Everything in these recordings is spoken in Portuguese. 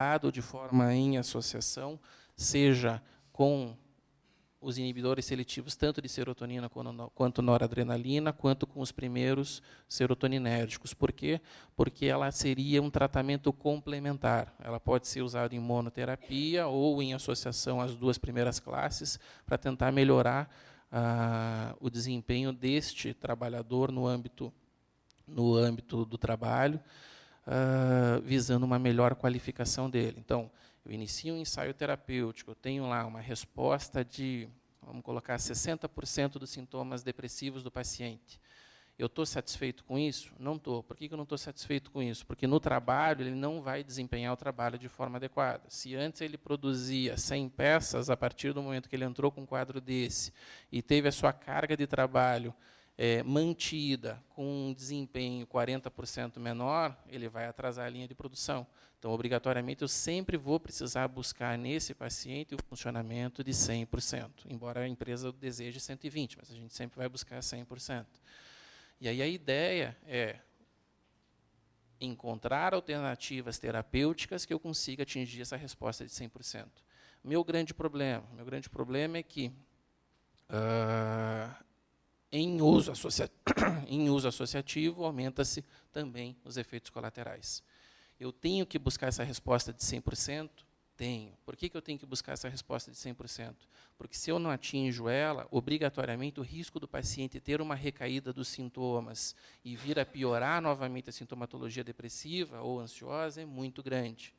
isolado, de forma em associação, seja com os inibidores seletivos tanto de serotonina quanto noradrenalina, quanto com os primeiros serotoninérgicos. Por quê? Porque ela seria um tratamento complementar. Ela pode ser usada em monoterapia ou em associação às duas primeiras classes para tentar melhorar ah, o desempenho deste trabalhador no âmbito no âmbito do trabalho uh, visando uma melhor qualificação dele. Então, eu inicio um ensaio terapêutico, eu tenho lá uma resposta de, vamos colocar, 60% dos sintomas depressivos do paciente. Eu estou satisfeito com isso? Não estou. Por que eu não estou satisfeito com isso? Porque no trabalho ele não vai desempenhar o trabalho de forma adequada. Se antes ele produzia 100 peças, a partir do momento que ele entrou com um quadro desse e teve a sua carga de trabalho é, mantida com um desempenho 40% menor, ele vai atrasar a linha de produção. Então, obrigatoriamente, eu sempre vou precisar buscar nesse paciente o funcionamento de 100%, embora a empresa deseje 120%, mas a gente sempre vai buscar 100%. E aí a ideia é encontrar alternativas terapêuticas que eu consiga atingir essa resposta de 100%. Meu grande problema, meu grande problema é que ah, em uso, associa... em uso associativo, aumenta-se também os efeitos colaterais. Eu tenho que buscar essa resposta de 100%? Tenho. Por que, que eu tenho que buscar essa resposta de 100%? Porque se eu não atinjo ela, obrigatoriamente o risco do paciente ter uma recaída dos sintomas e vir a piorar novamente a sintomatologia depressiva ou ansiosa é muito grande.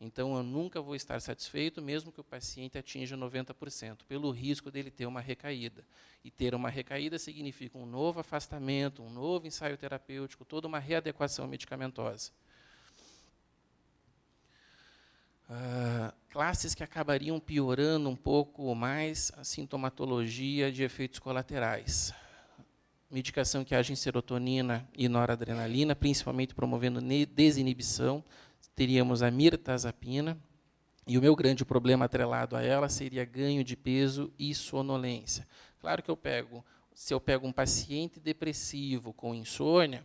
Então, eu nunca vou estar satisfeito, mesmo que o paciente atinja 90%, pelo risco dele ter uma recaída. E ter uma recaída significa um novo afastamento, um novo ensaio terapêutico, toda uma readequação medicamentosa. Uh, classes que acabariam piorando um pouco mais a sintomatologia de efeitos colaterais. Medicação que age em serotonina e noradrenalina, principalmente promovendo desinibição, teríamos a mirtazapina, e o meu grande problema atrelado a ela seria ganho de peso e sonolência. Claro que eu pego, se eu pego um paciente depressivo com insônia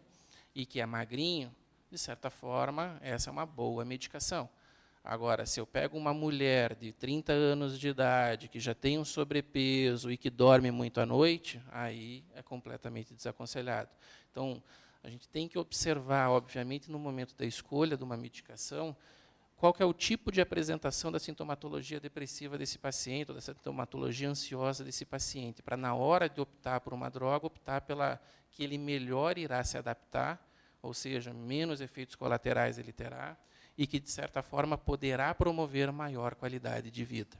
e que é magrinho, de certa forma, essa é uma boa medicação. Agora, se eu pego uma mulher de 30 anos de idade, que já tem um sobrepeso e que dorme muito à noite, aí é completamente desaconselhado. Então, a gente tem que observar, obviamente, no momento da escolha de uma medicação, qual é o tipo de apresentação da sintomatologia depressiva desse paciente, ou da sintomatologia ansiosa desse paciente, para, na hora de optar por uma droga, optar pela que ele melhor irá se adaptar, ou seja, menos efeitos colaterais ele terá, e que, de certa forma, poderá promover maior qualidade de vida.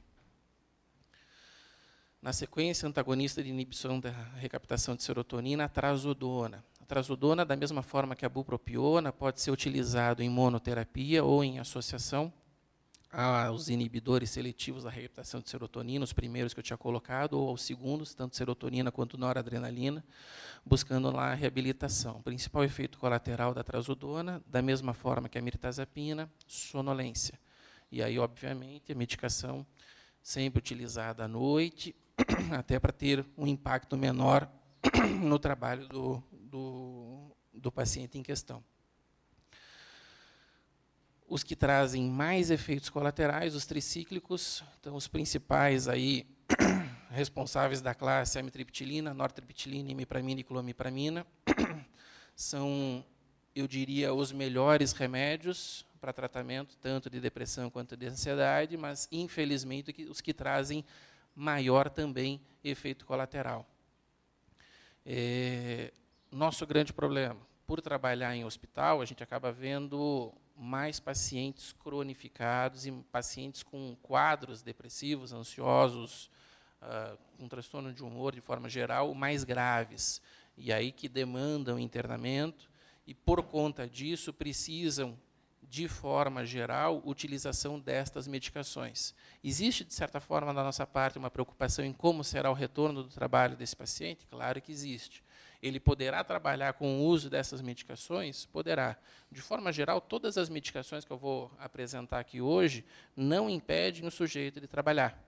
Na sequência, antagonista de inibição da recaptação de serotonina, a trazodona. A trazodona, da mesma forma que a bupropiona, pode ser utilizado em monoterapia ou em associação aos inibidores seletivos da receptação de serotonina, os primeiros que eu tinha colocado, ou aos segundos, tanto serotonina quanto noradrenalina, buscando lá a reabilitação. O principal efeito colateral da trazodona, da mesma forma que a mirtazapina, sonolência. E aí, obviamente, a medicação sempre utilizada à noite, até para ter um impacto menor no trabalho do, do, do paciente em questão. Os que trazem mais efeitos colaterais, os tricíclicos, então os principais aí responsáveis da classe amitriptilina, nortriptilina, imipramina e clomipramina, são, eu diria, os melhores remédios para tratamento tanto de depressão quanto de ansiedade, mas infelizmente os que trazem maior também efeito colateral. É, nosso grande problema. Por trabalhar em hospital, a gente acaba vendo mais pacientes cronificados e pacientes com quadros depressivos, ansiosos, uh, com transtorno de humor de forma geral, mais graves. E aí que demandam internamento e, por conta disso, precisam, de forma geral, utilização destas medicações. Existe, de certa forma, da nossa parte, uma preocupação em como será o retorno do trabalho desse paciente? Claro que existe ele poderá trabalhar com o uso dessas medicações? Poderá. De forma geral, todas as medicações que eu vou apresentar aqui hoje não impedem o sujeito de trabalhar.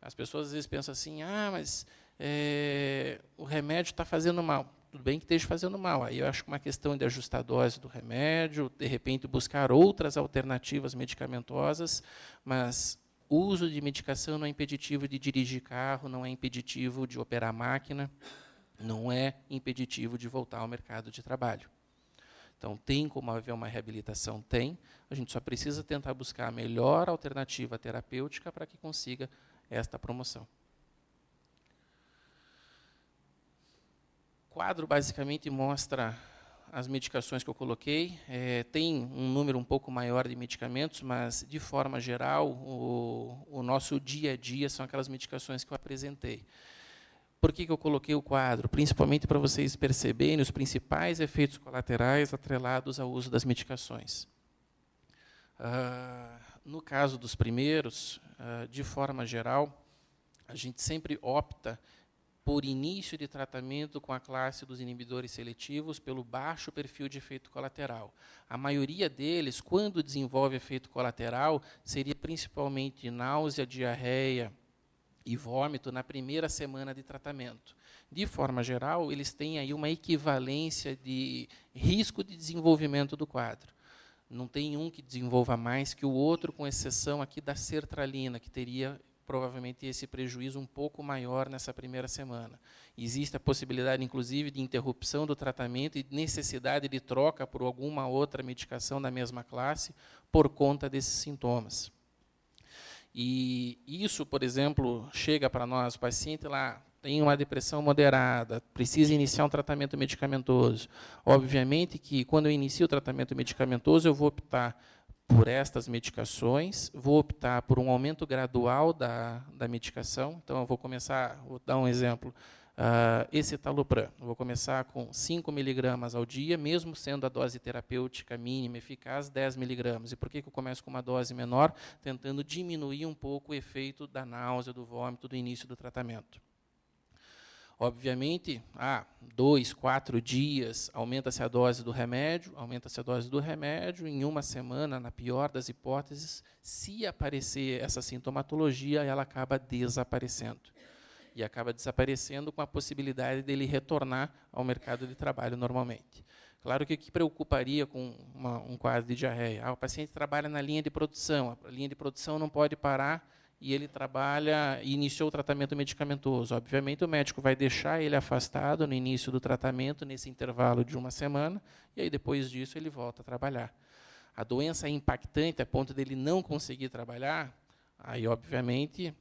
As pessoas às vezes pensam assim: ah, mas é, o remédio está fazendo mal. Tudo bem que esteja fazendo mal. Aí eu acho que uma questão de ajustar a dose do remédio, de repente buscar outras alternativas medicamentosas, mas o uso de medicação não é impeditivo de dirigir carro, não é impeditivo de operar máquina não é impeditivo de voltar ao mercado de trabalho. Então, tem como haver uma reabilitação? Tem. A gente só precisa tentar buscar a melhor alternativa terapêutica para que consiga esta promoção. O quadro basicamente mostra as medicações que eu coloquei. É, tem um número um pouco maior de medicamentos, mas, de forma geral, o, o, nosso dia a dia são aquelas medicações que eu apresentei. Por que, que eu coloquei o quadro? Principalmente para vocês perceberem os principais efeitos colaterais atrelados ao uso das medicações. Uh, no caso dos primeiros, uh, de forma geral, a gente sempre opta por início de tratamento com a classe dos inibidores seletivos pelo baixo perfil de efeito colateral. A maioria deles, quando desenvolve efeito colateral, seria principalmente náusea, diarreia, e vômito na primeira semana de tratamento. De forma geral, eles têm aí uma equivalência de risco de desenvolvimento do quadro. Não tem um que desenvolva mais que o outro, com exceção aqui da sertralina, que teria provavelmente esse prejuízo um pouco maior nessa primeira semana. Existe a possibilidade, inclusive, de interrupção do tratamento e necessidade de troca por alguma outra medicação da mesma classe por conta desses sintomas. E isso, por exemplo, chega para nós, o paciente lá tem uma depressão moderada, precisa iniciar um tratamento medicamentoso. Obviamente que quando eu inicio o tratamento medicamentoso, eu vou optar por estas medicações, vou optar por um aumento gradual da, da medicação. Então, eu vou começar, vou dar um exemplo. Uh, ah, escitalopram, vou começar com 5 miligramas ao dia, mesmo sendo a dose terapêutica mínima eficaz, 10 miligramas. E por que, que eu começo com uma dose menor? Tentando diminuir um pouco o efeito da náusea, do vômito, do início do tratamento. Obviamente, há ah, dois, quatro dias, aumenta-se a dose do remédio, aumenta-se a dose do remédio, em uma semana, na pior das hipóteses, se aparecer essa sintomatologia, ela acaba desaparecendo e acaba desaparecendo com a possibilidade dele retornar ao mercado de trabalho normalmente. Claro que o que preocuparia com uma, um quadro de diarreia? Ah, o paciente trabalha na linha de produção, a linha de produção não pode parar e ele trabalha e iniciou o tratamento medicamentoso. Obviamente, o médico vai deixar ele afastado no início do tratamento, nesse intervalo de uma semana, e aí depois disso ele volta a trabalhar. A doença é impactante a ponto dele não conseguir trabalhar, aí, obviamente,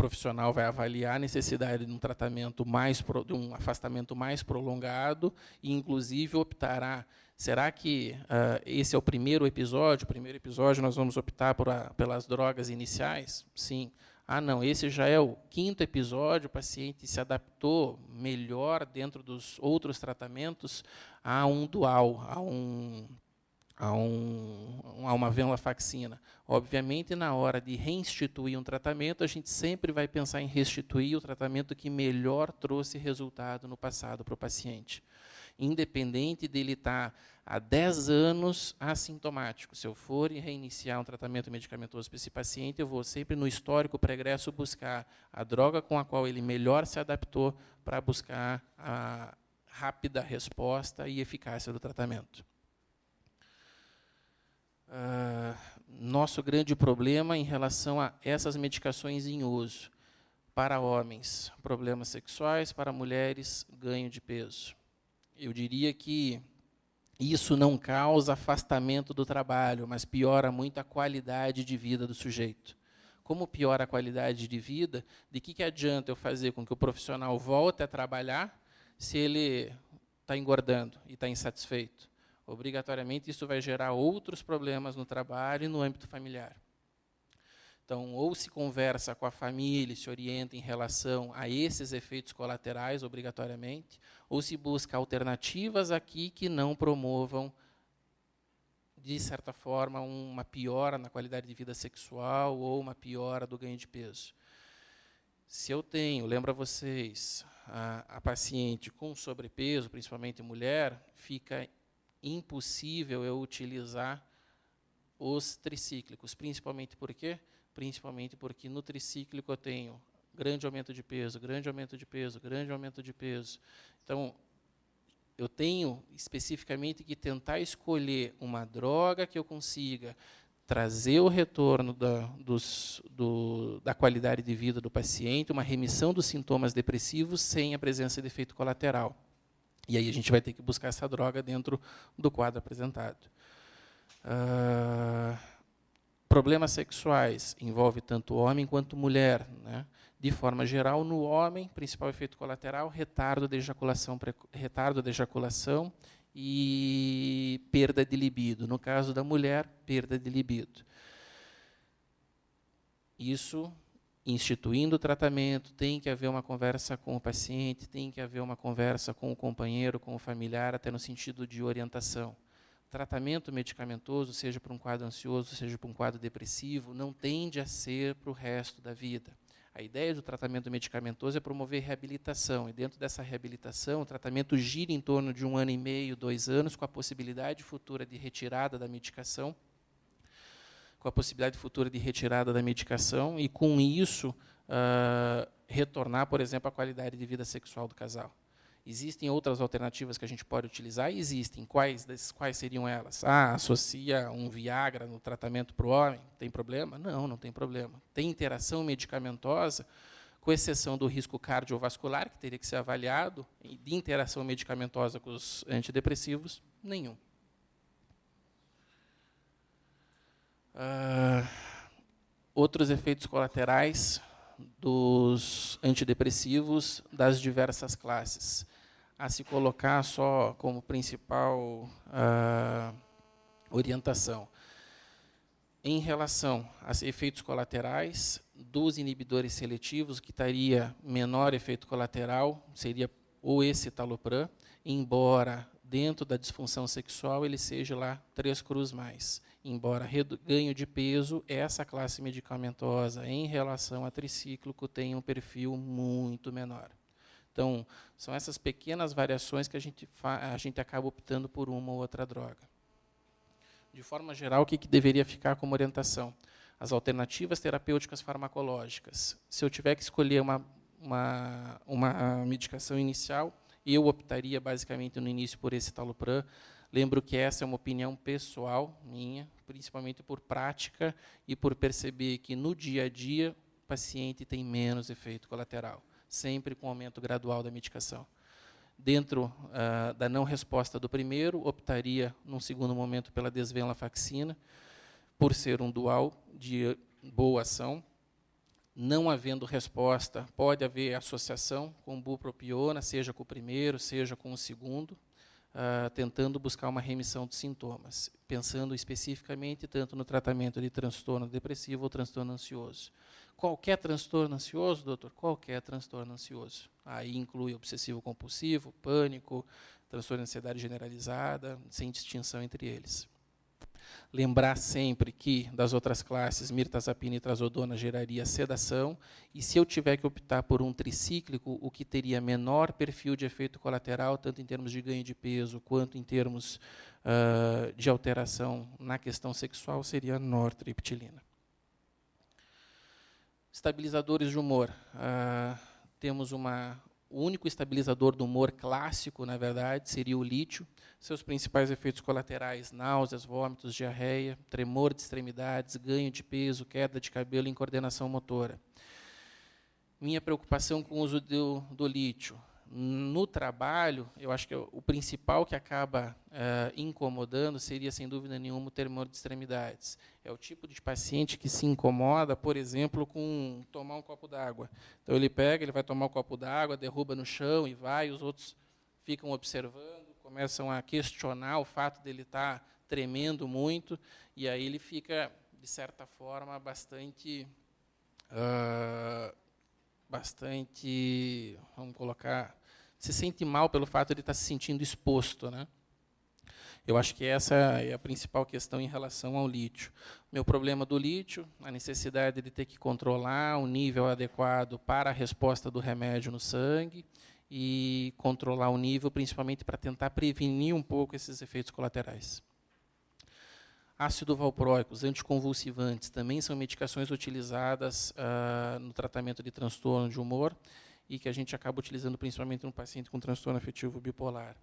profissional vai avaliar a necessidade de um tratamento mais de um afastamento mais prolongado e inclusive optará será que uh, esse é o primeiro episódio o primeiro episódio nós vamos optar a, pelas drogas iniciais sim ah não esse já é o quinto episódio o paciente se adaptou melhor dentro dos outros tratamentos a um dual a um a, um, a uma venlafaxina. Obviamente, na hora de reinstituir um tratamento, a gente sempre vai pensar em restituir o tratamento que melhor trouxe resultado no passado para o paciente. Independente dele estar há 10 anos assintomático. Se eu for reiniciar um tratamento medicamentoso para esse paciente, eu vou sempre no histórico pregresso buscar a droga com a qual ele melhor se adaptou para buscar a rápida resposta e eficácia do tratamento. Ah, nosso grande problema em relação a essas medicações em uso para homens, problemas sexuais, para mulheres, ganho de peso. Eu diria que isso não causa afastamento do trabalho, mas piora muito a qualidade de vida do sujeito. Como piora a qualidade de vida, de que, que adianta eu fazer com que o profissional volte a trabalhar se ele está engordando e está insatisfeito? obrigatoriamente isso vai gerar outros problemas no trabalho e no âmbito familiar. Então, ou se conversa com a família, se orienta em relação a esses efeitos colaterais, obrigatoriamente, ou se busca alternativas aqui que não promovam, de certa forma, uma piora na qualidade de vida sexual ou uma piora do ganho de peso. Se eu tenho, lembra vocês, a, a paciente com sobrepeso, principalmente mulher, fica impossível eu utilizar os tricíclicos, principalmente porque Principalmente porque no tricíclico eu tenho grande aumento de peso, grande aumento de peso, grande aumento de peso. Então, eu tenho especificamente que tentar escolher uma droga que eu consiga trazer o retorno da, dos, do, da qualidade de vida do paciente, uma remissão dos sintomas depressivos sem a presença de efeito colateral. E aí a gente vai ter que buscar essa droga dentro do quadro apresentado. Uh, problemas sexuais envolve tanto homem quanto mulher, né? De forma geral, no homem, principal efeito colateral, retardo da ejaculação, retardo da ejaculação e perda de libido. No caso da mulher, perda de libido. Isso instituindo o tratamento, tem que haver uma conversa com o paciente, tem que haver uma conversa com o companheiro, com o familiar, até no sentido de orientação. Tratamento medicamentoso, seja para um quadro ansioso, seja para um quadro depressivo, não tende a ser para o resto da vida. A ideia do tratamento medicamentoso é promover reabilitação, e dentro dessa reabilitação, o tratamento gira em torno de um ano e meio, dois anos, com a possibilidade futura de retirada da medicação com a possibilidade futura de retirada da medicação e, com isso, uh, retornar, por exemplo, a qualidade de vida sexual do casal. Existem outras alternativas que a gente pode utilizar? Existem. Quais, quais seriam elas? Ah, associa um Viagra no tratamento para o homem? Tem problema? Não, não tem problema. Tem interação medicamentosa, com exceção do risco cardiovascular, que teria que ser avaliado, de interação medicamentosa com os antidepressivos? Nenhum. Ah, outros efeitos colaterais dos antidepressivos das diversas classes. A se colocar só como principal uh, orientação. Em relação aos efeitos colaterais dos inibidores seletivos, que estaria menor efeito colateral, seria o escitalopram, embora dentro da disfunção sexual ele seja lá três cruz mais embora ganho de peso, essa classe medicamentosa em relação a tricíclico tem um perfil muito menor. Então, são essas pequenas variações que a gente, a gente acaba optando por uma ou outra droga. De forma geral, o que, que deveria ficar como orientação? As alternativas terapêuticas farmacológicas. Se eu tiver que escolher uma, uma, uma medicação inicial, eu optaria basicamente no início por esse talopram, Lembro que essa é uma opinião pessoal minha, principalmente por prática e por perceber que no dia a dia o paciente tem menos efeito colateral, sempre com aumento gradual da medicação. Dentro ah, da não resposta do primeiro, optaria, num segundo momento, pela desvenlafaxina, por ser um dual de boa ação. Não havendo resposta, pode haver associação com bupropiona, seja com o primeiro, seja com o segundo, uh, tentando buscar uma remissão de sintomas, pensando especificamente tanto no tratamento de transtorno depressivo ou transtorno ansioso. Qualquer transtorno ansioso, doutor? Qualquer transtorno ansioso. Aí inclui obsessivo compulsivo, pânico, transtorno de ansiedade generalizada, sem distinção entre eles. Lembrar sempre que, das outras classes, mirtazapina e trazodona geraria sedação, e se eu tiver que optar por um tricíclico, o que teria menor perfil de efeito colateral, tanto em termos de ganho de peso, quanto em termos uh, de alteração na questão sexual, seria a nortriptilina. Estabilizadores de humor. Uh, temos uma o único estabilizador do humor clássico, na verdade, seria o lítio. Seus principais efeitos colaterais: náuseas, vômitos, diarreia, tremor de extremidades, ganho de peso, queda de cabelo e coordenação motora. Minha preocupação com o uso do, do lítio no trabalho, eu acho que o principal que acaba uh, incomodando seria, sem dúvida nenhuma, o tremor de extremidades. É o tipo de paciente que se incomoda, por exemplo, com tomar um copo d'água. Então, ele pega, ele vai tomar um copo d'água, derruba no chão e vai, os outros ficam observando, começam a questionar o fato dele estar tá tremendo muito, e aí ele fica, de certa forma, bastante. Uh, bastante, vamos colocar, se sente mal pelo fato de estar tá se sentindo exposto, né? Eu acho que essa é a principal questão em relação ao lítio. Meu problema do lítio, a necessidade de ter que controlar o nível adequado para a resposta do remédio no sangue e controlar o nível, principalmente para tentar prevenir um pouco esses efeitos colaterais. Ácido valproico, os anticonvulsivantes, também são medicações utilizadas ah, no tratamento de transtorno de humor e que a gente acaba utilizando principalmente no paciente com transtorno afetivo bipolar.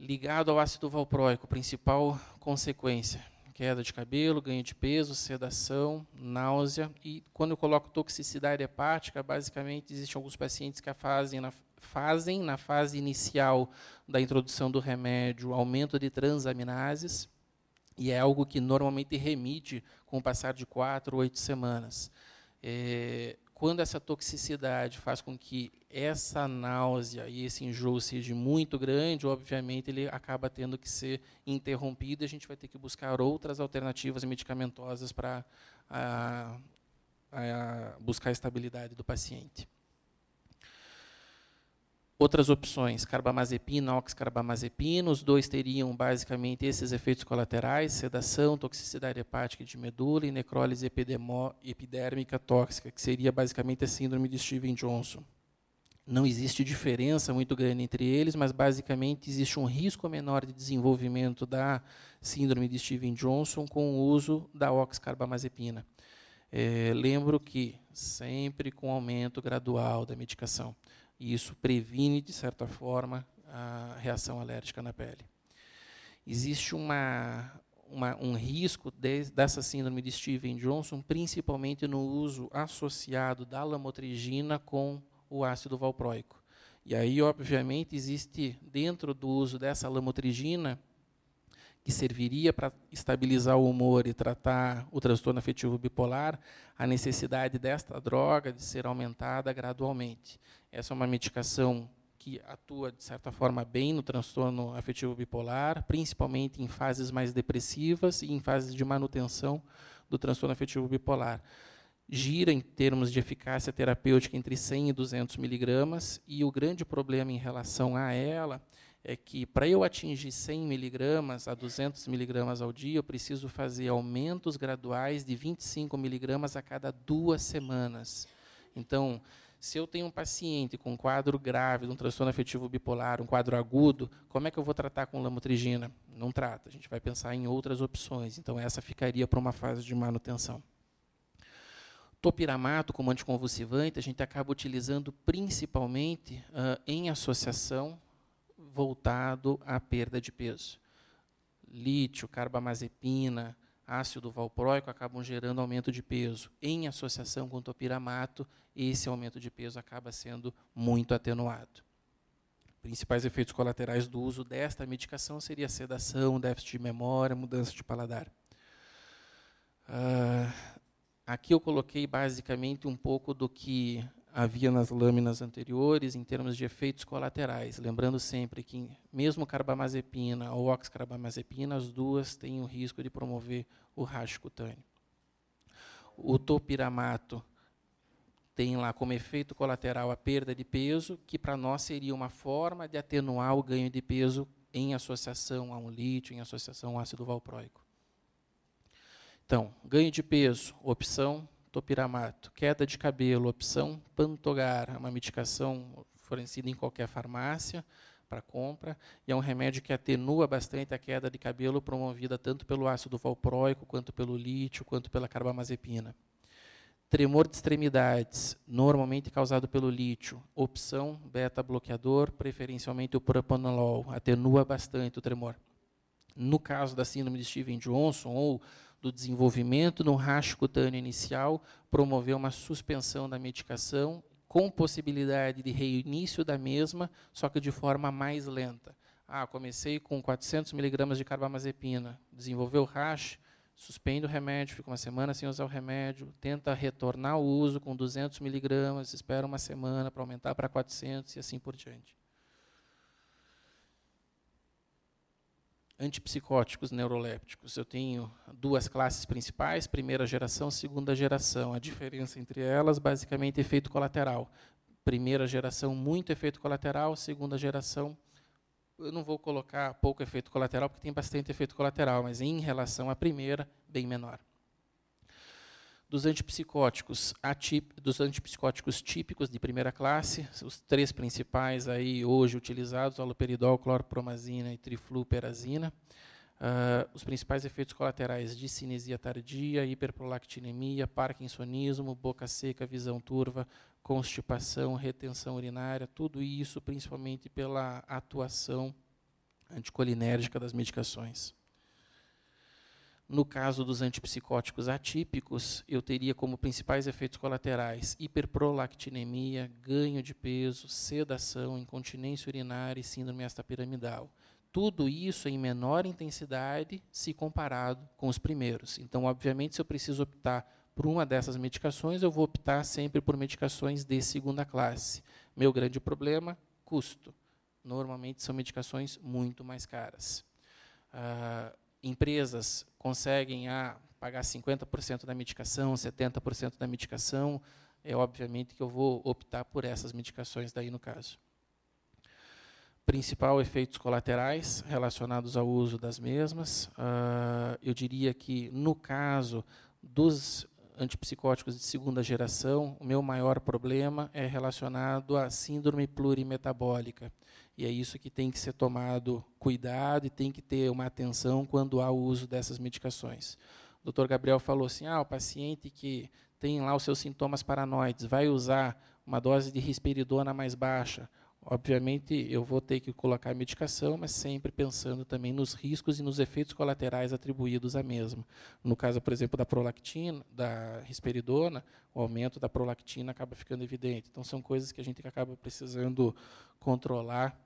Ligado ao ácido valproico, principal consequência: queda de cabelo, ganho de peso, sedação, náusea. E quando eu coloco toxicidade hepática, basicamente existem alguns pacientes que a fazem na, fazem na fase inicial da introdução do remédio aumento de transaminases, e é algo que normalmente remite com o passar de quatro ou oito semanas. É, quando essa toxicidade faz com que essa náusea e esse enjoo seja muito grande, obviamente ele acaba tendo que ser interrompido e a gente vai ter que buscar outras alternativas medicamentosas para a, ah, a ah, buscar a estabilidade do paciente. Outras opções, carbamazepina, oxcarbamazepina, os dois teriam basicamente esses efeitos colaterais, sedação, toxicidade hepática de medula e necrólise epidérmica tóxica, que seria basicamente a síndrome de Steven Johnson. Não existe diferença muito grande entre eles, mas basicamente existe um risco menor de desenvolvimento da síndrome de Steven Johnson com o uso da oxcarbamazepina. É, lembro que sempre com aumento gradual da medicação. E isso previne, de certa forma, a reação alérgica na pele. Existe uma, uma, um risco de, dessa síndrome de Steven Johnson, principalmente no uso associado da lamotrigina com o ácido valproico. E aí, obviamente, existe dentro do uso dessa lamotrigina que serviria para estabilizar o humor e tratar o transtorno afetivo bipolar, a necessidade desta droga de ser aumentada gradualmente. Essa é uma medicação que atua, de certa forma, bem no transtorno afetivo bipolar, principalmente em fases mais depressivas e em fases de manutenção do transtorno afetivo bipolar gira em termos de eficácia terapêutica entre 100 e 200 miligramas, e o grande problema em relação a ela é que para eu atingir 100 miligramas a 200 miligramas ao dia, eu preciso fazer aumentos graduais de 25 miligramas a cada duas semanas. Então, se eu tenho um paciente com um quadro grave, um transtorno afetivo bipolar, um quadro agudo, como é que eu vou tratar com lamotrigina? Não trata. A gente vai pensar em outras opções. Então, essa ficaria para uma fase de manutenção. Topiramato como anticonvulsivante, a gente acaba utilizando principalmente uh, em associação voltado à perda de peso. Lítio, carbamazepina, ácido valproico acabam gerando aumento de peso. Em associação com topiramato, esse aumento de peso acaba sendo muito atenuado. Principais efeitos colaterais do uso desta medicação seria sedação, déficit de memória, mudança de paladar. Uh, aqui eu coloquei basicamente um pouco do que havia nas lâminas anteriores em termos de efeitos colaterais. Lembrando sempre que mesmo carbamazepina ou oxcarbamazepina, as duas têm o risco de promover o rastro cutâneo. O topiramato tem lá como efeito colateral a perda de peso, que para nós seria uma forma de atenuar o ganho de peso em associação a um lítio, em associação a um ácido valproico. Então, ganho de peso, opção topiramato, queda de cabelo, opção pantogar, uma medicação fornecida em qualquer farmácia para compra, e é um remédio que atenua bastante a queda de cabelo promovida tanto pelo ácido valproico, quanto pelo lítio, quanto pela carbamazepina. Tremor de extremidades, normalmente causado pelo lítio, opção beta-bloqueador, preferencialmente o propanolol, atenua bastante o tremor. No caso da síndrome de Steven Johnson ou do desenvolvimento no rastro cutâneo inicial, promover uma suspensão da medicação com possibilidade de reinício da mesma, só que de forma mais lenta. Ah, comecei com 400 miligramas de carbamazepina, desenvolveu rash, suspende o remédio, fica uma semana sem usar o remédio, tenta retornar o uso com 200 miligramas, espera uma semana para aumentar para 400 e assim por diante. antipsicóticos neurolépticos. Eu tenho duas classes principais, primeira geração, segunda geração. A diferença entre elas, basicamente, é efeito colateral. Primeira geração, muito efeito colateral, segunda geração, eu não vou colocar pouco efeito colateral, porque tem bastante efeito colateral, mas em relação à primeira, bem menor dos antipsicóticos, atip, dos antipsicóticos típicos de primeira classe, os três principais aí hoje utilizados, aloperidol, clorpromazina e trifluperazina. Uh, os principais efeitos colaterais de cinesia tardia, hiperprolactinemia, parkinsonismo, boca seca, visão turva, constipação, retenção urinária, tudo isso principalmente pela atuação anticolinérgica das medicações. No caso dos antipsicóticos atípicos, eu teria como principais efeitos colaterais hiperprolactinemia, ganho de peso, sedação, incontinência urinária e síndrome piramidal Tudo isso em menor intensidade se comparado com os primeiros. Então, obviamente, se eu preciso optar por uma dessas medicações, eu vou optar sempre por medicações de segunda classe. Meu grande problema, custo. Normalmente são medicações muito mais caras. Uh, empresas conseguem ah, pagar 50% da medicação, 70% da medicação, é obviamente que eu vou optar por essas medicações daí no caso. Principal efeitos colaterais relacionados ao uso das mesmas. Ah, eu diria que, no caso dos antipsicóticos de segunda geração, o meu maior problema é relacionado à síndrome plurimetabólica. E é isso que tem que ser tomado cuidado e tem que ter uma atenção quando há o uso dessas medicações. O doutor Gabriel falou assim: ah, o paciente que tem lá os seus sintomas paranoides vai usar uma dose de risperidona mais baixa. Obviamente, eu vou ter que colocar a medicação, mas sempre pensando também nos riscos e nos efeitos colaterais atribuídos à mesma. No caso, por exemplo, da prolactina, da risperidona, o aumento da prolactina acaba ficando evidente. Então, são coisas que a gente acaba precisando controlar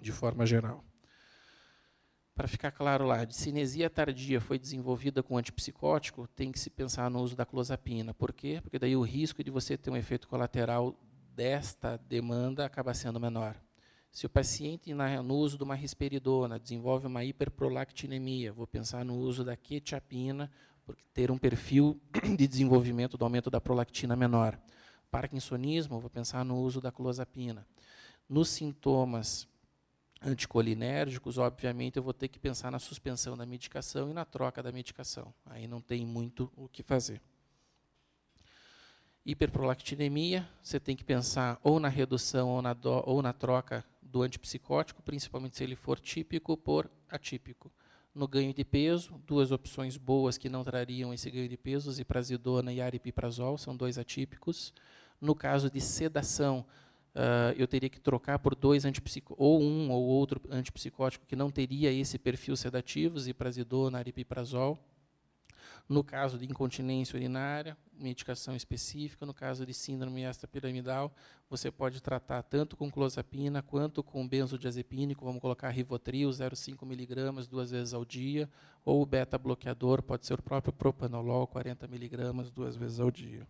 de forma geral. Para ficar claro lá, a cinesia tardia foi desenvolvida com antipsicótico, tem que se pensar no uso da clozapina. Por quê? Porque daí o risco de você ter um efeito colateral desta demanda acaba sendo menor. Se o paciente, no uso de uma risperidona, desenvolve uma hiperprolactinemia, vou pensar no uso da quetiapina, porque ter um perfil de desenvolvimento do aumento da prolactina menor. Parkinsonismo, vou pensar no uso da clozapina. Nos sintomas anticolinérgicos, obviamente eu vou ter que pensar na suspensão da medicação e na troca da medicação. Aí não tem muito o que fazer. Hiperprolactinemia, você tem que pensar ou na redução ou na, do, ou na troca do antipsicótico, principalmente se ele for típico por atípico. No ganho de peso, duas opções boas que não trariam esse ganho de peso, ziprazidona e aripiprazol, são dois atípicos. No caso de sedação, uh, eu teria que trocar por dois antipsicóticos, ou um ou outro antipsicótico que não teria esse perfil sedativo, ziprasidona, aripiprazol. No caso de incontinência urinária, medicação específica. No caso de síndrome extrapiramidal, você pode tratar tanto com clozapina quanto com benzodiazepínico. Vamos colocar Rivotril, 0,5mg, duas vezes ao dia. Ou beta-bloqueador, pode ser o próprio propanolol, 40mg, duas vezes ao dia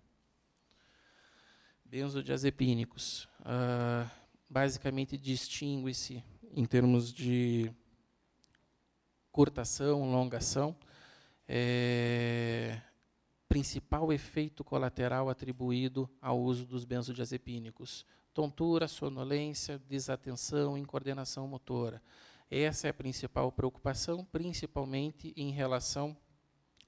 benzodiazepínicos. Uh, basicamente, distingue-se em termos de curtação, longação, é, principal efeito colateral atribuído ao uso dos benzodiazepínicos. Tontura, sonolência, desatenção, incoordenação motora. Essa é a principal preocupação, principalmente em relação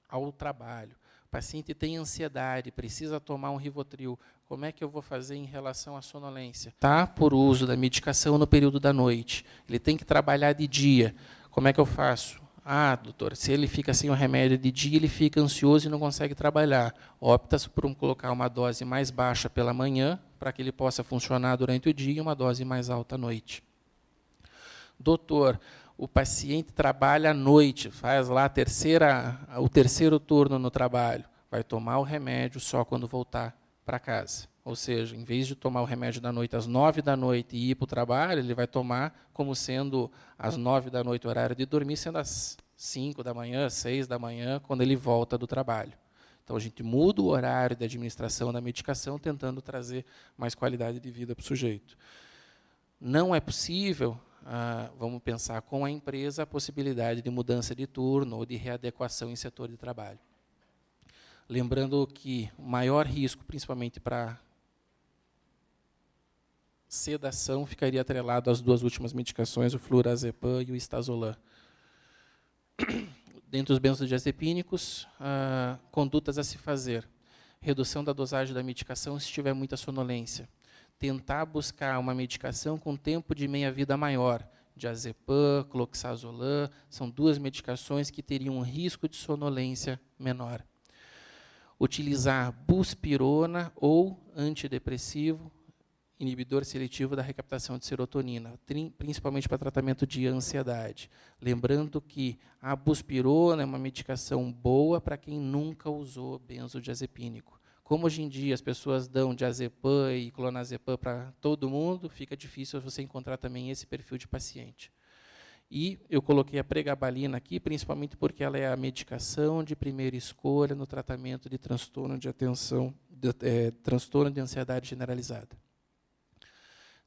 ao trabalho. O paciente tem ansiedade, precisa tomar um Rivotril, como é que eu vou fazer em relação à sonolência? Tá por uso da medicação no período da noite. Ele tem que trabalhar de dia. Como é que eu faço? Ah, doutor, se ele fica sem o remédio de dia, ele fica ansioso e não consegue trabalhar. Opta-se por um, colocar uma dose mais baixa pela manhã, para que ele possa funcionar durante o dia, e uma dose mais alta à noite. Doutor, o paciente trabalha à noite, faz lá terceira, o terceiro turno no trabalho. Vai tomar o remédio só quando voltar para casa. Ou seja, em vez de tomar o remédio da noite às nove da noite e ir para o trabalho, ele vai tomar como sendo às nove da noite o horário de dormir, sendo às cinco da manhã, seis da manhã, quando ele volta do trabalho. Então a gente muda o horário de administração da medicação, tentando trazer mais qualidade de vida para o sujeito. Não é possível, ah, vamos pensar com a empresa, a possibilidade de mudança de turno ou de readequação em setor de trabalho. Lembrando que o maior risco, principalmente para sedação, ficaria atrelado às duas últimas medicações, o flurazepam e o estazolam. Dentre os benzodiazepínicos, ah, condutas a se fazer. Redução da dosagem da medicação se tiver muita sonolência. Tentar buscar uma medicação com tempo de meia-vida maior, diazepam, cloxazolam, são duas medicações que teriam um risco de sonolência menor utilizar buspirona ou antidepressivo, inibidor seletivo da recaptação de serotonina, principalmente para tratamento de ansiedade. Lembrando que a buspirona é uma medicação boa para quem nunca usou benzodiazepínico. Como hoje em dia as pessoas dão diazepam e clonazepam para todo mundo, fica difícil você encontrar também esse perfil de paciente. E eu coloquei a pregabalina aqui, principalmente porque ela é a medicação de primeira escolha no tratamento de transtorno de atenção, de, é, transtorno de ansiedade generalizada.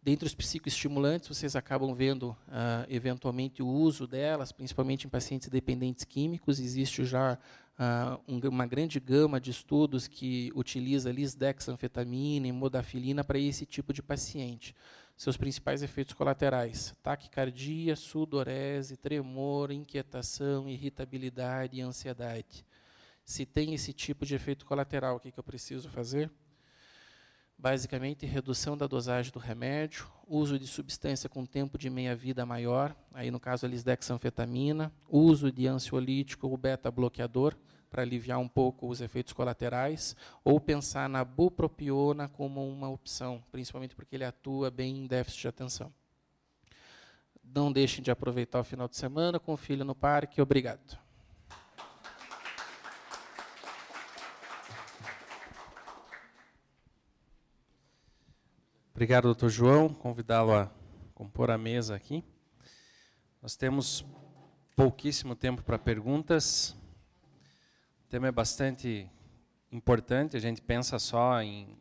Dentre os psicoestimulantes, vocês acabam vendo ah, eventualmente o uso delas, principalmente em pacientes dependentes químicos. Existe já ah, um, uma grande gama de estudos que utiliza lisdexanfetamina e modafilina para esse tipo de paciente. Seus principais efeitos colaterais: taquicardia, sudorese, tremor, inquietação, irritabilidade e ansiedade. Se tem esse tipo de efeito colateral, o que, que eu preciso fazer? basicamente redução da dosagem do remédio, uso de substância com tempo de meia-vida maior, aí no caso a lisdexanfetamina, uso de ansiolítico ou beta-bloqueador, para aliviar um pouco os efeitos colaterais, ou pensar na bupropiona como uma opção, principalmente porque ele atua bem em déficit de atenção. Não deixem de aproveitar o final de semana com o filho no parque. Obrigado. Obrigado, doutor João. Convidá-lo a compor a mesa aqui. Nós temos pouquíssimo tempo para perguntas tema é bastante importante. A gente pensa só em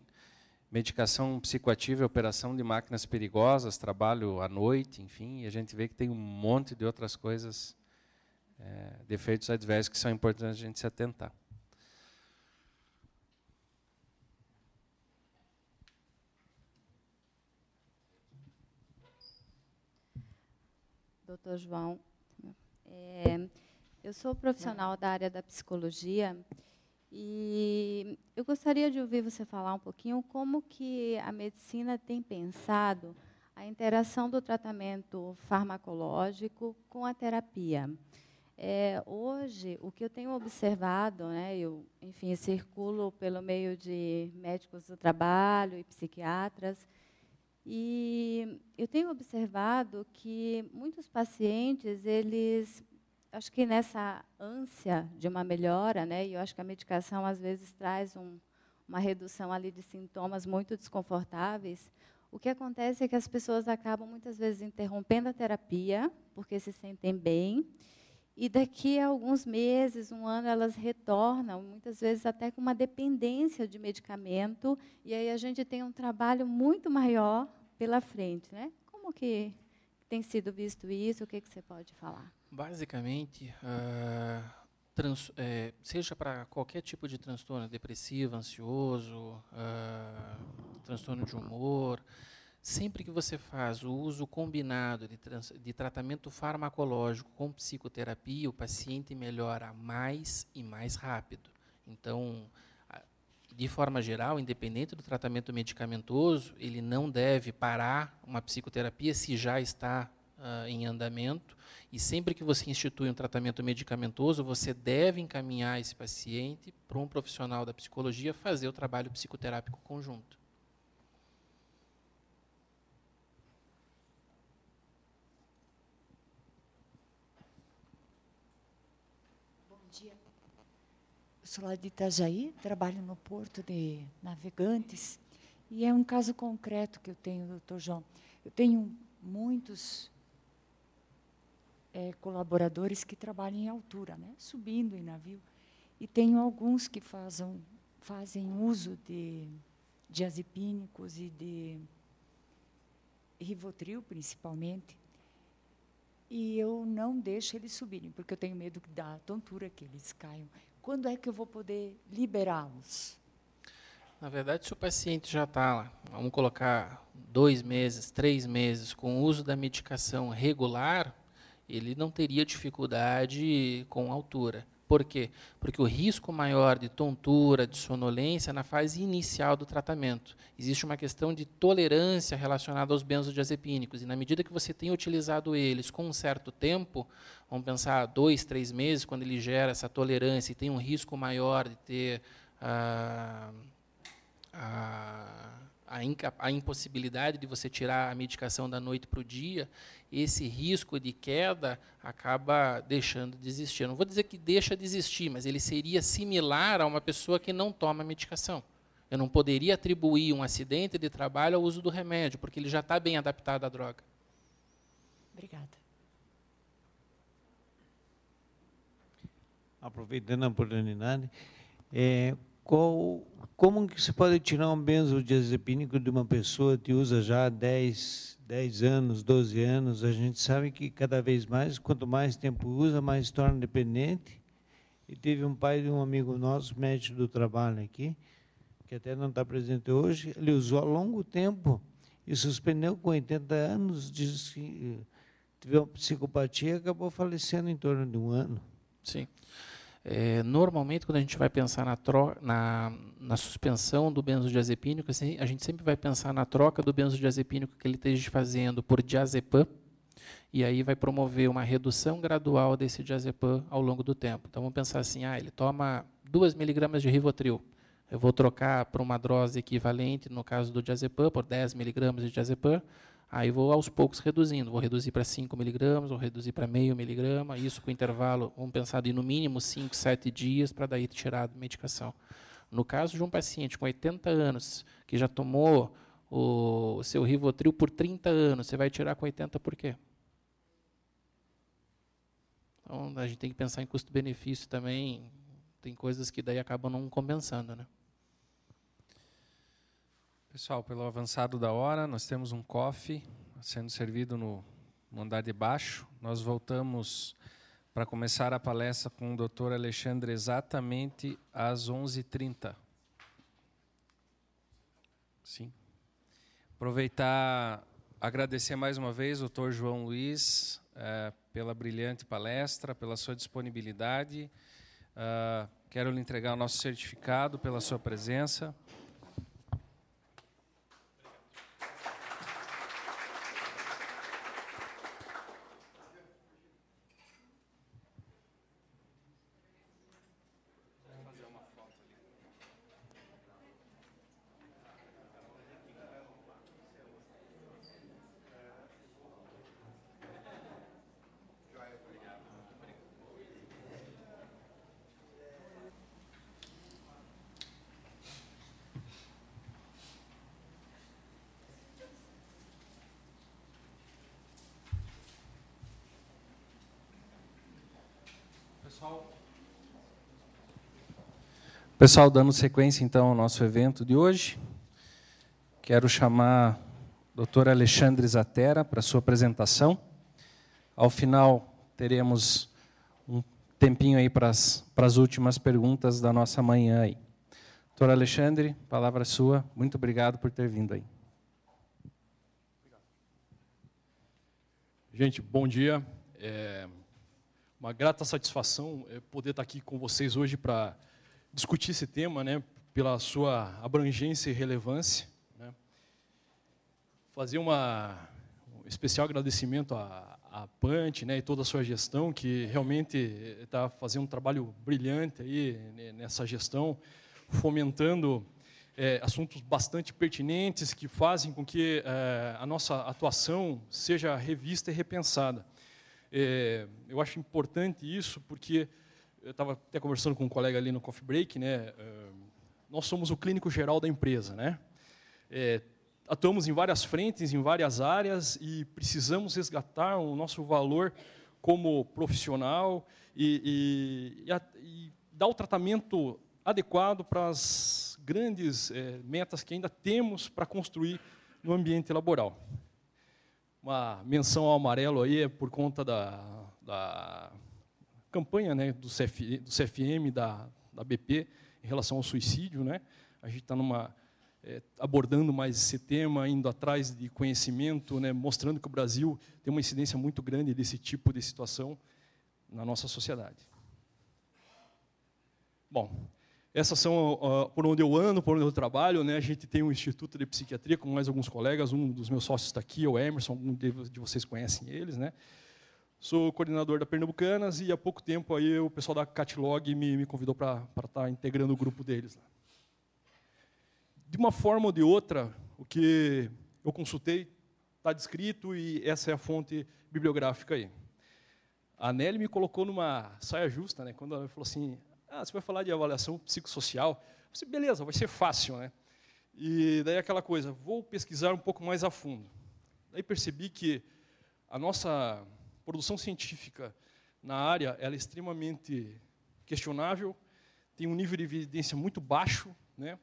medicação psicoativa, operação de máquinas perigosas, trabalho à noite, enfim, e a gente vê que tem um monte de outras coisas, é, defeitos adversos que são importantes a gente se atentar. Doutor João, é, eu sou profissional da área da psicologia e eu gostaria de ouvir você falar um pouquinho como que a medicina tem pensado a interação do tratamento farmacológico com a terapia. É, hoje, o que eu tenho observado, né, eu, enfim, circulo pelo meio de médicos do trabalho e psiquiatras, e eu tenho observado que muitos pacientes, eles acho que nessa ânsia de uma melhora, né, e eu acho que a medicação às vezes traz um, uma redução ali de sintomas muito desconfortáveis, o que acontece é que as pessoas acabam muitas vezes interrompendo a terapia, porque se sentem bem, e daqui a alguns meses, um ano, elas retornam, muitas vezes até com uma dependência de medicamento, e aí a gente tem um trabalho muito maior pela frente. Né? Como que tem sido visto isso? O que, que você pode falar? Basicamente, uh, trans, é, seja para qualquer tipo de transtorno depressivo, ansioso, uh, transtorno de humor, sempre que você faz o uso combinado de, trans, de tratamento farmacológico com psicoterapia, o paciente melhora mais e mais rápido. Então, de forma geral, independente do tratamento medicamentoso, ele não deve parar uma psicoterapia se já está ah, em andamento, e sempre que você institui um tratamento medicamentoso, você deve encaminhar esse paciente para um profissional da psicologia fazer o trabalho psicoterápico conjunto. sou lá de Itajaí, trabalho no porto de navegantes e é um caso concreto que eu tenho, doutor João. Eu tenho muitos é, colaboradores que trabalham em altura, né? subindo em navio. E tenho alguns que fazem, fazem uso de diazepínicos e de Rivotril, principalmente. E eu não deixo eles subirem, porque eu tenho medo da tontura que eles caiam. Quando é que eu vou poder liberá-los? Na verdade, se o paciente já está lá, vamos colocar dois meses, três meses, com o uso da medicação regular, ele não teria dificuldade com altura. Por quê? Porque o risco maior de tontura, de sonolência, é na fase inicial do tratamento. Existe uma questão de tolerância relacionada aos benzodiazepínicos, e na medida que você tem utilizado eles com um certo tempo, vamos pensar dois, três meses, quando ele gera essa tolerância e tem um risco maior de ter. Ah, ah, a, a impossibilidade de você tirar a medicação da noite para o dia, esse risco de queda acaba deixando de existir. não vou dizer que deixa de existir, mas ele seria similar a uma pessoa que não toma medicação. Eu não poderia atribuir um acidente de trabalho ao uso do remédio, porque ele já está bem adaptado à droga. Obrigada. aproveitando a oportunidade, é, qual, como que se pode tirar um benzodiazepínico de uma pessoa que usa já há 10, 10 anos, 12 anos? A gente sabe que cada vez mais, quanto mais tempo usa, mais se torna dependente. E teve um pai de um amigo nosso, médico do trabalho aqui, que até não está presente hoje, ele usou há longo tempo e suspendeu com 80 anos, disse que eh, teve uma psicopatia e acabou falecendo em torno de um ano. Sim. É, normalmente, quando a gente vai pensar na, na, na suspensão do benzodiazepínico, assim, a gente sempre vai pensar na troca do benzodiazepínico que ele esteja fazendo por diazepam, e aí vai promover uma redução gradual desse diazepam ao longo do tempo. Então, vamos pensar assim, ah, ele toma 2 miligramas de Rivotril, eu vou trocar por uma dose equivalente, no caso do diazepam, por 10 miligramas de diazepam, Aí vou aos poucos reduzindo, vou reduzir para 5 miligramas, vou reduzir para meio miligrama, isso com intervalo, vamos pensar de no mínimo 5, 7 dias para daí tirar a medicação. No caso de um paciente com 80 anos, que já tomou o seu Rivotril por 30 anos, você vai tirar com 80 por quê? Então a gente tem que pensar em custo-benefício também, tem coisas que daí acabam não compensando, né? Pessoal, pelo avançado da hora, nós temos um coffee sendo servido no, andar de baixo. Nós voltamos para começar a palestra com o Dr. Alexandre exatamente às 11h30. Sim. Aproveitar, agradecer mais uma vez o Dr. João Luiz eh, pela brilhante palestra, pela sua disponibilidade. Uh, quero lhe entregar o nosso certificado pela sua presença. pessoal. Pessoal, dando sequência então ao nosso evento de hoje, quero chamar o doutor Alexandre Zatera para sua apresentação. Ao final, teremos um tempinho aí para as, para as últimas perguntas da nossa manhã. Aí. Doutor Alexandre, palavra sua. Muito obrigado por ter vindo aí. Gente, bom dia. É, uma grata satisfação eh, poder estar aqui com vocês hoje para discutir esse tema, né, pela sua abrangência e relevância. Né. Fazer uma, um especial agradecimento à, à Pante né, e toda a sua gestão, que realmente está eh, fazendo um trabalho brilhante aí né, nessa gestão, fomentando é, assuntos bastante pertinentes que fazem com que é, a nossa atuação seja revista e repensada. É, eu acho importante isso porque eu estava até conversando com um colega ali no coffee break, né? Eh, nós somos o clínico geral da empresa, né? É, atuamos em várias frentes, em várias áreas e precisamos resgatar o nosso valor como profissional e, e, e, e dar o tratamento adequado para as grandes é, metas que ainda temos para construir no ambiente laboral uma menção ao amarelo aí é por conta da, da campanha né, do, CF, do CFM, da, da BP, em relação ao suicídio. Né? A gente está numa é, abordando mais esse tema, indo atrás de conhecimento, né, mostrando que o Brasil tem uma incidência muito grande desse tipo de situação na nossa sociedade. Bom, essas são uh, por onde eu ando, por onde eu trabalho. Né? A gente tem um instituto de psiquiatria com mais alguns colegas. Um dos meus sócios está aqui, é o Emerson. Alguns de vocês conhecem eles, né? Sou coordenador da Pernambucanas e há pouco tempo aí o pessoal da Catlog me, me convidou para estar tá integrando o grupo deles. De uma forma ou de outra, o que eu consultei está descrito e essa é a fonte bibliográfica aí. A Nelly me colocou numa saia justa, né? Quando ela falou assim, ah, você vai falar de avaliação psicossocial? Você, beleza, vai ser fácil, né? E daí aquela coisa, vou pesquisar um pouco mais a fundo. Daí percebi que a nossa produção científica na área ela é extremamente questionável, tem um nível de evidência muito baixo, né?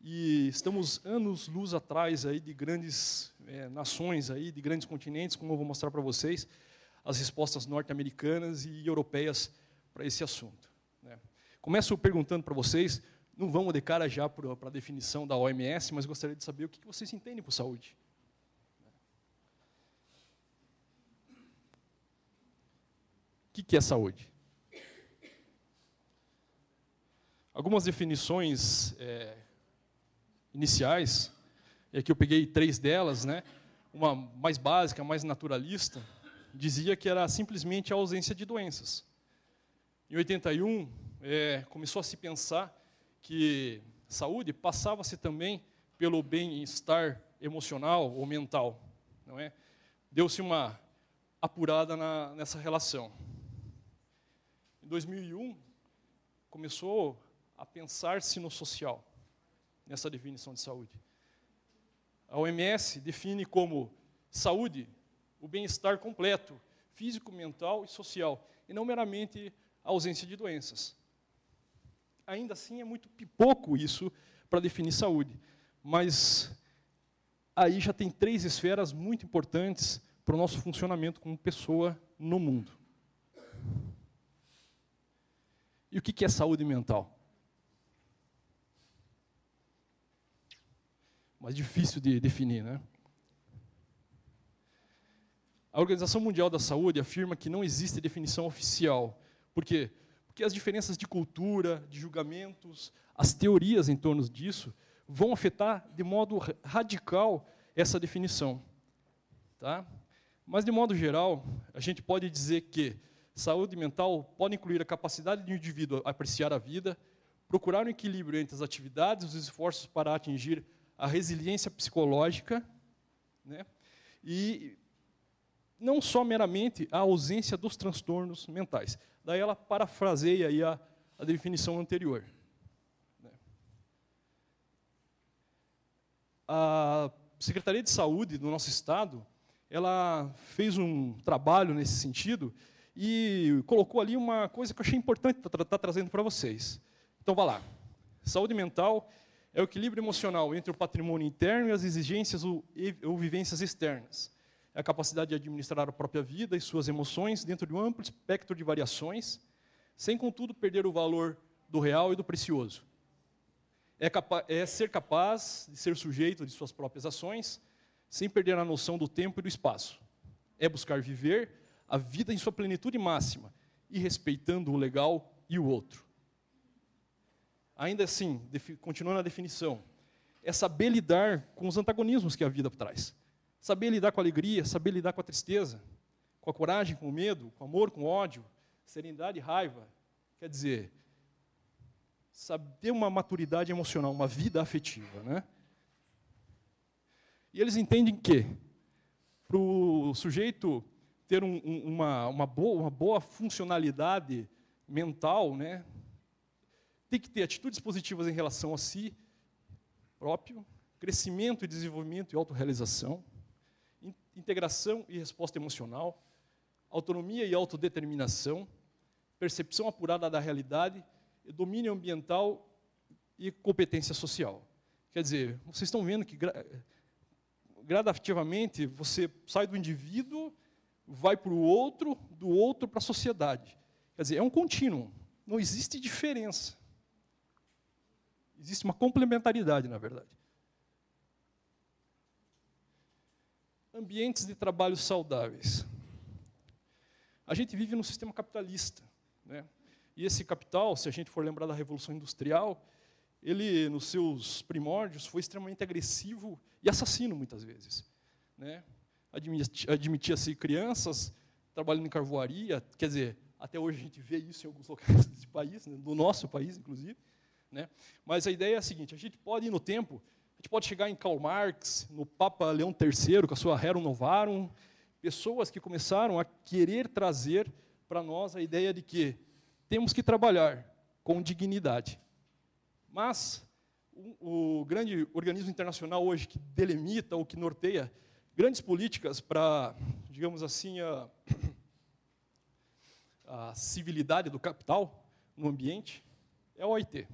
E estamos anos luz atrás aí de grandes é, nações aí, de grandes continentes, como eu vou mostrar para vocês, as respostas norte-americanas e europeias para esse assunto. Né? Começo perguntando para vocês, não vamos de cara já para a definição da OMS, mas gostaria de saber o que vocês entendem por saúde. O que é saúde? Algumas definições é, iniciais, é e aqui eu peguei três delas, né? uma mais básica, mais naturalista, dizia que era simplesmente a ausência de doenças. Em 81, é, começou a se pensar que saúde passava-se também pelo bem-estar emocional ou mental, não é? Deu-se uma apurada na, nessa relação. Em 2001 começou a pensar-se no social nessa definição de saúde. A OMS define como saúde o bem-estar completo, físico, mental e social, e não meramente a ausência de doenças ainda assim é muito pouco isso para definir saúde. Mas aí já tem três esferas muito importantes para o nosso funcionamento como pessoa no mundo. E o que é saúde mental? Mais difícil de definir, né? A Organização Mundial da Saúde afirma que não existe definição oficial. Por quê? Porque que as diferenças de cultura, de julgamentos, as teorias em torno disso, vão afetar de modo radical essa definição. Tá? Mas, de modo geral, a gente pode dizer que saúde mental pode incluir a capacidade do indivíduo a apreciar a vida, procurar um equilíbrio entre as atividades e os esforços para atingir a resiliência psicológica, né? e não só meramente a ausência dos transtornos mentais. Daí ela parafraseia aí a, a definição anterior. Né? A Secretaria de Saúde do nosso estado, ela fez um trabalho nesse sentido e colocou ali uma coisa que eu achei importante estar tá, tá, tá trazendo para vocês. Então, vá lá. Saúde mental é o equilíbrio emocional entre o patrimônio interno e as exigências ou, ou vivências externas é a capacidade de administrar a própria vida e suas emoções dentro de um amplo espectro de variações, sem, contudo, perder o valor do real e do precioso. É, capa é ser capaz de ser sujeito de suas próprias ações, sem perder a noção do tempo e do espaço. É buscar viver a vida em sua plenitude máxima e respeitando o legal e o outro. Ainda assim, continuando a definição, é saber lidar com os antagonismos que a vida traz Saber lidar com a alegria, saber lidar com a tristeza, com a coragem, com o medo, com o amor, com o ódio, serenidade e raiva. Quer dizer, ter uma maturidade emocional, uma vida afetiva. Né? E eles entendem que, para o sujeito ter um, uma, uma, boa, uma boa funcionalidade mental, né, tem que ter atitudes positivas em relação a si próprio, crescimento e desenvolvimento e autorrealização integração e resposta emocional, autonomia e autodeterminação, percepção apurada da realidade, domínio ambiental e competência social. Quer dizer, vocês estão vendo que gradativamente você sai do indivíduo, vai para o outro, do outro para a sociedade. Quer dizer, é um contínuo, não existe diferença. Existe uma complementaridade, na verdade. ambientes de trabalho saudáveis. A gente vive num sistema capitalista. Né? E esse capital, se a gente for lembrar da Revolução Industrial, ele, nos seus primórdios, foi extremamente agressivo e assassino, muitas vezes. Né? Admitia-se crianças trabalhando em carvoaria, quer dizer, até hoje a gente vê isso em alguns locais desse país, no né? nosso país, inclusive. Né? Mas a ideia é a seguinte: a gente pode ir no tempo a gente pode chegar em Karl Marx, no Papa Leão III, com a sua Rerum Novarum, pessoas que começaram a querer trazer para nós a ideia de que temos que trabalhar com dignidade. Mas o, o grande organismo internacional hoje que delimita ou que norteia grandes políticas para, digamos assim, a, a civilidade do capital no ambiente é a OIT,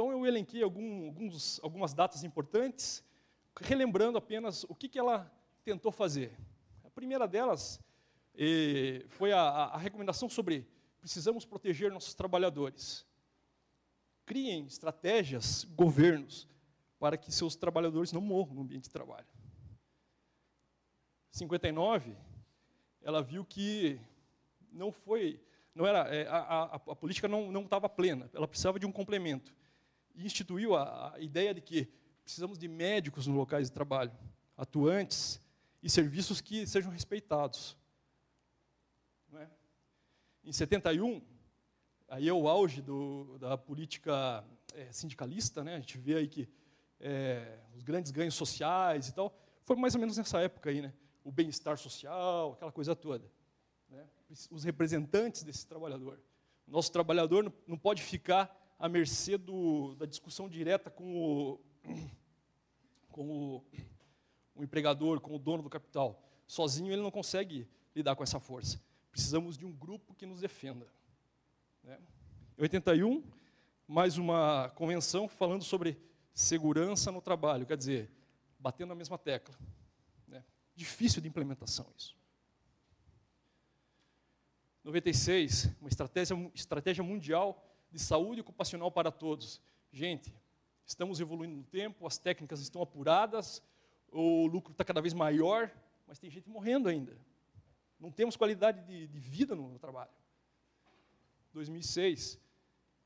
então eu elenquei algum, alguns, algumas datas importantes, relembrando apenas o que, que ela tentou fazer. A primeira delas eh, foi a, a, recomendação sobre precisamos proteger nossos trabalhadores. Criem estratégias, governos, para que seus trabalhadores não morram no ambiente de trabalho. Em 59, ela viu que não foi, não era, eh, a, a, a política não estava plena, ela precisava de um complemento instituiu a, a ideia de que precisamos de médicos nos locais de trabalho, atuantes e serviços que sejam respeitados. Não é? Em 71, aí é o auge do, da política é, sindicalista, né? a gente vê aí que é, os grandes ganhos sociais e tal, foi mais ou menos nessa época aí, né? o bem-estar social, aquela coisa toda. Né? Os representantes desse trabalhador. Nosso trabalhador não pode ficar à mercê do, da discussão direta com o, com o, o empregador, com o dono do capital. Sozinho ele não consegue lidar com essa força. Precisamos de um grupo que nos defenda. Né? Em 81, mais uma convenção falando sobre segurança no trabalho, quer dizer, batendo na mesma tecla. Né? Difícil de implementação isso. 96, uma estratégia, estratégia mundial de saúde ocupacional para todos. Gente, estamos evoluindo no tempo, as técnicas estão apuradas, o lucro está cada vez maior, mas tem gente morrendo ainda. Não temos qualidade de, de vida no trabalho. 2006,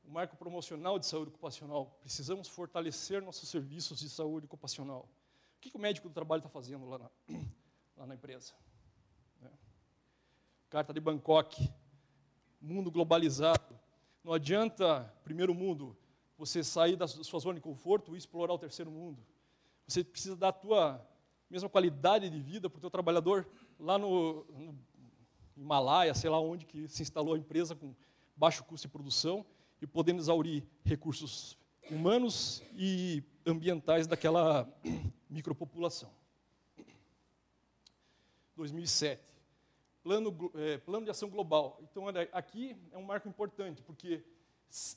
o marco promocional de saúde ocupacional. Precisamos fortalecer nossos serviços de saúde ocupacional. O que, que o médico do trabalho está fazendo lá na, lá na empresa? É. Carta de Bangkok, mundo globalizado, não adianta, primeiro mundo, você sair da sua zona de conforto e explorar o terceiro mundo. Você precisa da tua mesma qualidade de vida para o teu trabalhador lá no, no Himalaia, sei lá onde que se instalou a empresa com baixo custo de produção e podendo exaurir recursos humanos e ambientais daquela micropopulação. 2007 plano, é, plano de ação global. Então, olha, aqui é um marco importante, porque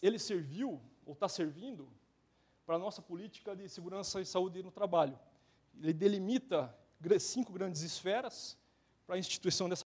ele serviu, ou está servindo, para a nossa política de segurança e saúde no trabalho. Ele delimita cinco grandes esferas para a instituição dessa